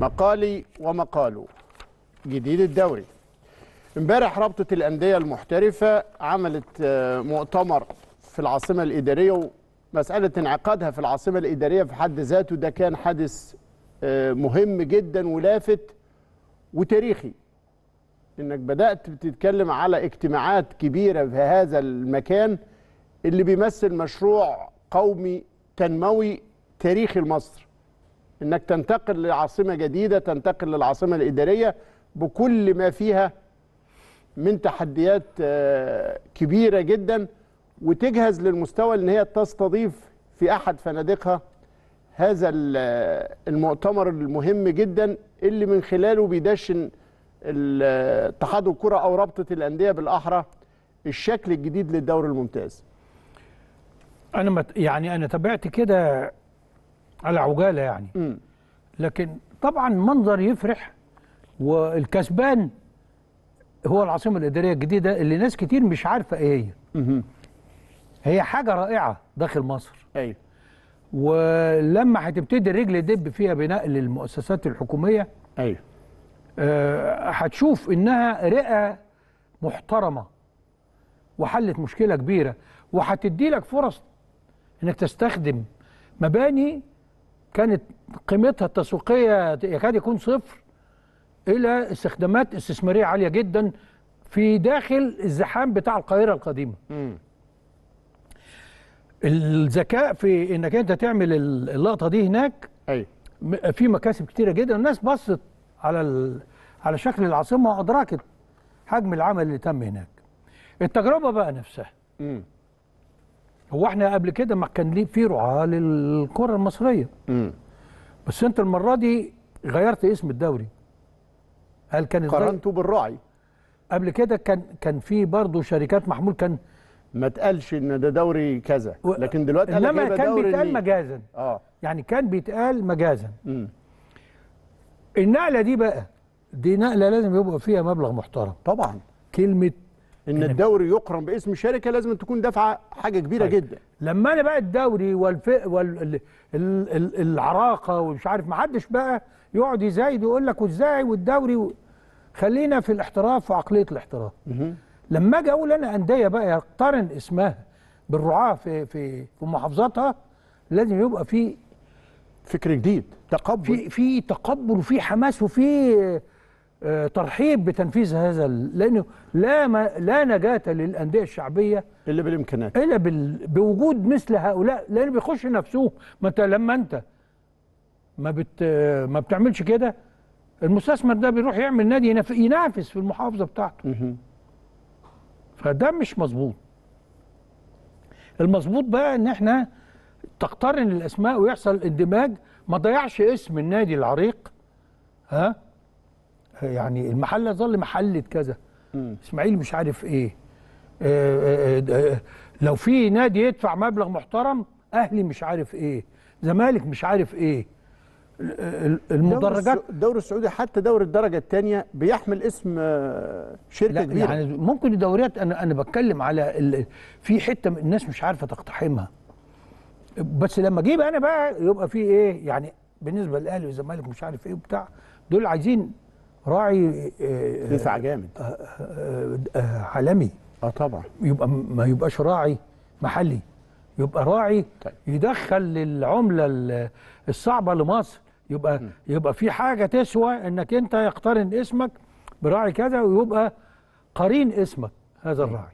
مقالي ومقاله جديد الدوري امبارح رابطة الأندية المحترفة عملت آه، مؤتمر في العاصمة الإدارية ومسألة انعقادها في العاصمة الإدارية في حد ذاته ده كان حدث آه، مهم جدا ولافت وتاريخي انك بدأت بتتكلم على اجتماعات كبيرة في هذا المكان اللي بيمثل مشروع قومي تنموي تاريخي لمصر انك تنتقل لعاصمه جديده تنتقل للعاصمه الاداريه بكل ما فيها من تحديات آه، كبيره جدا وتجهز للمستوى ان هي تستضيف في احد فنادقها هذا آه، المؤتمر المهم جدا اللي من خلاله بيدشن آه، اتحاد الكره او رابطه الانديه بالاحرى الشكل الجديد للدوري الممتاز انا يعني انا تابعت كده على عجاله يعني م. لكن طبعا منظر يفرح والكسبان هو العاصمه الاداريه الجديده اللي ناس كتير مش عارفه ايه هي هي حاجه رائعه داخل مصر ايوه ولما هتبتدي الرجل دب فيها بنقل المؤسسات الحكوميه ايوه آه، هتشوف آه انها رئه محترمه وحلت مشكله كبيره وهتدي لك فرص انك تستخدم مباني كانت قيمتها التسويقيه يكاد يكون صفر الى استخدامات استثماريه عاليه جدا في داخل الزحام بتاع القاهره القديمه. الذكاء في انك انت تعمل اللقطه دي هناك ايوه في مكاسب كتيره جدا الناس بصت على على شكل العاصمه وادركت حجم العمل اللي تم هناك. التجربه بقى نفسها. مم. هو احنا قبل كده ما كان ليه في رعاه للكره المصريه امم بس انت المره دي غيرت اسم الدوري قال كان قارنته بالراعي قبل كده كان كان في برضه شركات محمول كان ما اتقالش ان ده دوري كذا لكن دلوقتي انما كان بيتقال مجازا اه يعني كان بيتقال مجازا امم النقله دي بقى دي نقله لازم يبقى فيها مبلغ محترم طبعا كلمه ان الدوري يقرن باسم شركه لازم تكون دافعه حاجه كبيره طيب. جدا لما انا بقى الدوري والفئ وال... ال... ال... ال... العراقه ومش عارف ما حدش بقى يقعد يزايد ويقول لك وازاي والدوري و... خلينا في الاحتراف وعقليه الاحتراف لما اجي اقول انا انديه بقى يقترن اسمها بالرعاه في في في محافظاتها لازم يبقى في فكر جديد تقبل في في تقبل وفي حماس وفي آه، ترحيب بتنفيذ هذا لانه لا ما لا نجاه للانديه الشعبيه الا بالامكانات الا بال... بوجود مثل هؤلاء لانه بيخش نفسهم ما انت لما انت ما بت ما بتعملش كده المستثمر ده بيروح يعمل نادي ينافس في المحافظه بتاعته فده مش مظبوط المظبوط بقى ان احنا تقترن الاسماء ويحصل اندماج ما ضيعش اسم النادي العريق ها يعني المحله ظل محله كذا اسماعيل مش عارف ايه آآ آه، آآ آه، آه، لو في نادي يدفع مبلغ محترم اهلي مش عارف ايه زمالك مش عارف ايه المدرجات الدوري السعودي حتى دوري الدرجه الثانيه بيحمل اسم شركه لا كبيره يعني ممكن الدوريات انا انا بتكلم على ال... في حته الناس مش عارفه تقتحمها بس لما اجيب انا بقى يبقى في ايه يعني بالنسبه للاهلي والزمالك مش عارف ايه وبتاع دول عايزين راعي يدفع جامد آه، آه، آه، عالمي اه طبعا يبقى ما يبقاش راعي محلي يبقى راعي طيب. يدخل للعمله الصعبه لمصر يبقى م. يبقى في حاجه تسوى انك انت يقترن اسمك براعي كذا ويبقى قرين اسمك هذا الراعي